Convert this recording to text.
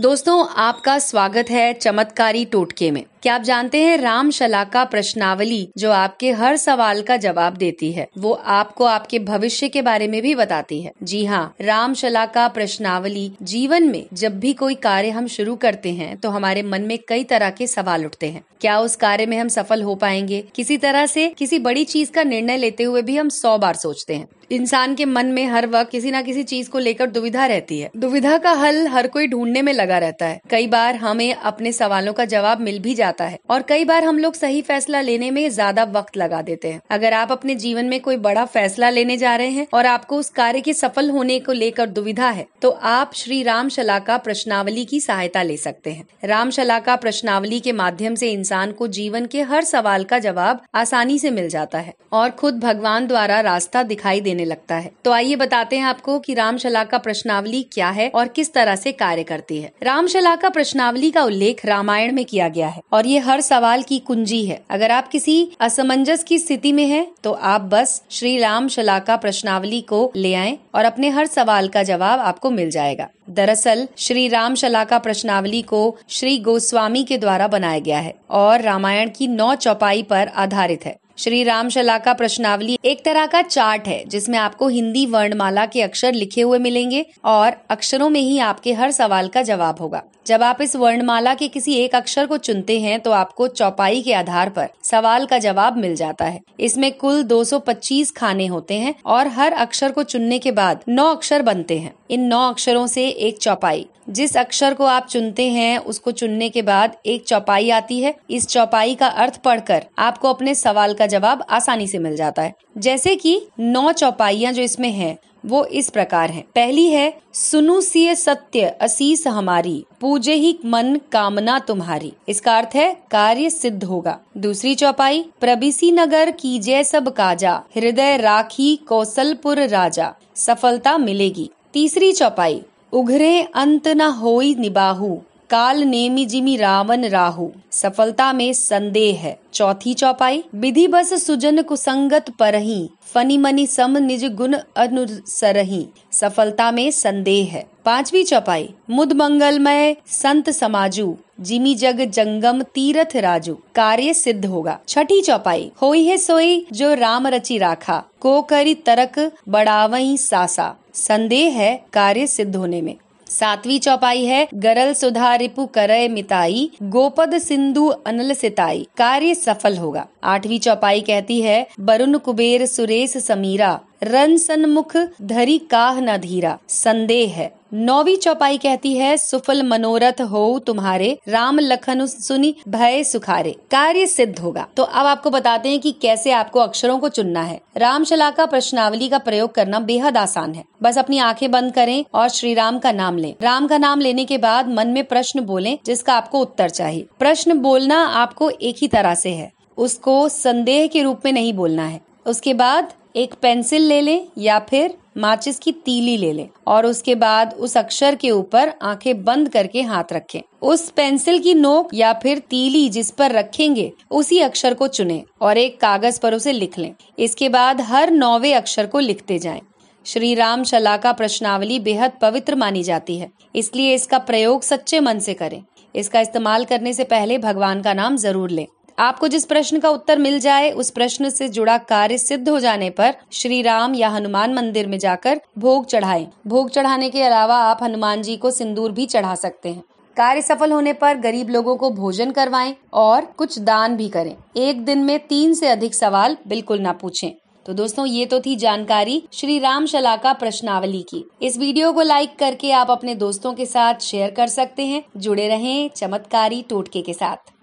दोस्तों आपका स्वागत है चमत्कारी टोटके में क्या आप जानते हैं राम शलाका प्रश्नावली जो आपके हर सवाल का जवाब देती है वो आपको आपके भविष्य के बारे में भी बताती है जी हाँ राम शलाका प्रश्नावली जीवन में जब भी कोई कार्य हम शुरू करते हैं तो हमारे मन में कई तरह के सवाल उठते हैं क्या उस कार्य में हम सफल हो पाएंगे किसी तरह से किसी बड़ी चीज का निर्णय लेते हुए भी हम सौ बार सोचते हैं इंसान के मन में हर वक्त किसी ना किसी चीज को लेकर दुविधा रहती है दुविधा का हल हर कोई ढूंढने में लगा रहता है कई बार हमें अपने सवालों का जवाब मिल भी जाता है और कई बार हम लोग सही फैसला लेने में ज्यादा वक्त लगा देते हैं अगर आप अपने जीवन में कोई बड़ा फैसला लेने जा रहे हैं और आपको उस कार्य के सफल होने को लेकर दुविधा है तो आप श्री राम शलाका प्रश्नावली की सहायता ले सकते हैं राम शलाका प्रश्नावली के माध्यम से इंसान को जीवन के हर सवाल का जवाब आसानी से मिल जाता है और खुद भगवान द्वारा रास्ता दिखाई देने देने लगता है तो आइए बताते हैं आपको कि रामशला का प्रश्नावली क्या है और किस तरह से कार्य करती है रामशला का प्रश्नावली का उल्लेख रामायण में किया गया है और ये हर सवाल की कुंजी है अगर आप किसी असमंजस की स्थिति में है तो आप बस श्री राम शलाका प्रश्नावली को ले आए और अपने हर सवाल का जवाब आपको मिल जाएगा दरअसल श्री राम शलाका प्रश्नावली को श्री गोस्वामी के द्वारा बनाया गया है और रामायण की नौ चौपाई पर आधारित है श्री रामशला का प्रश्नावली एक तरह का चार्ट है जिसमें आपको हिंदी वर्णमाला के अक्षर लिखे हुए मिलेंगे और अक्षरों में ही आपके हर सवाल का जवाब होगा जब आप इस वर्णमाला के किसी एक अक्षर को चुनते हैं तो आपको चौपाई के आधार पर सवाल का जवाब मिल जाता है इसमें कुल 225 खाने होते हैं और हर अक्षर को चुनने के बाद नौ अक्षर बनते हैं इन नौ अक्षरों से एक चौपाई जिस अक्षर को आप चुनते हैं उसको चुनने के बाद एक चौपाई आती है इस चौपाई का अर्थ पढ़कर आपको अपने सवाल का जवाब आसानी से मिल जाता है जैसे कि नौ चौपाइयाँ जो इसमें हैं वो इस प्रकार हैं पहली है सुनु सिय सत्य असीस हमारी पूजे ही मन कामना तुम्हारी इसका अर्थ है कार्य सिद्ध होगा दूसरी चौपाई प्रबिसी नगर कीजे सब काजा हृदय राखी कौशलपुर राजा सफलता मिलेगी तीसरी चौपाई उघरे अंत न होई निबाहू काल नेमी जिमी रावण राहु सफलता में संदेह है चौथी चौपाई विधि बस सुजन कुसंगत पर ही फनी मनी सम निज गुण अनुसरही सफलता में संदेह है पांचवी चौपाई मुद मंगलमय संत समाजू जिमी जग जंगम तीरथ राजू कार्य सिद्ध होगा छठी चौपाई होई है सोई जो राम रची राखा को करी तरक बढ़ावही सासा संदेह है कार्य सिद्ध होने में सातवीं चौपाई है गरल सुधा रिपु करय मिताई गोपद सिंधु अनल सिताई कार्य सफल होगा आठवीं चौपाई कहती है बरुण कुबेर सुरेश समीरा रन सन्मुख धरी काह न धीरा संदेह है नौवी चौपाई कहती है सुफल मनोरथ हो तुम्हारे राम लखन सुनी भय सुखारे कार्य सिद्ध होगा तो अब आपको बताते हैं कि कैसे आपको अक्षरों को चुनना है रामशला का प्रश्नावली का प्रयोग करना बेहद आसान है बस अपनी आंखें बंद करें और श्री राम का नाम लें राम का नाम लेने के बाद मन में प्रश्न बोलें जिसका आपको उत्तर चाहिए प्रश्न बोलना आपको एक ही तरह से है उसको संदेह के रूप में नहीं बोलना है उसके बाद एक पेंसिल ले लें या फिर माचिस की तीली ले ले और उसके बाद उस अक्षर के ऊपर आंखें बंद करके हाथ रखें उस पेंसिल की नोक या फिर तीली जिस पर रखेंगे उसी अक्षर को चुनें और एक कागज पर उसे लिख लें इसके बाद हर नौवे अक्षर को लिखते जाएं श्री राम शलाका प्रश्नावली बेहद पवित्र मानी जाती है इसलिए इसका प्रयोग सच्चे मन से करें इसका इस्तेमाल करने से पहले भगवान का नाम जरूर लें आपको जिस प्रश्न का उत्तर मिल जाए उस प्रश्न से जुड़ा कार्य सिद्ध हो जाने पर श्री राम या हनुमान मंदिर में जाकर भोग चढ़ाएं। भोग चढ़ाने के अलावा आप हनुमान जी को सिंदूर भी चढ़ा सकते हैं कार्य सफल होने पर गरीब लोगों को भोजन करवाएं और कुछ दान भी करें एक दिन में तीन से अधिक सवाल बिल्कुल ना पूछें तो दोस्तों ये तो थी जानकारी श्री राम शलाका प्रश्नावली की इस वीडियो को लाइक करके आप अपने दोस्तों के साथ शेयर कर सकते हैं जुड़े रहें चमत्कारी टोटके के साथ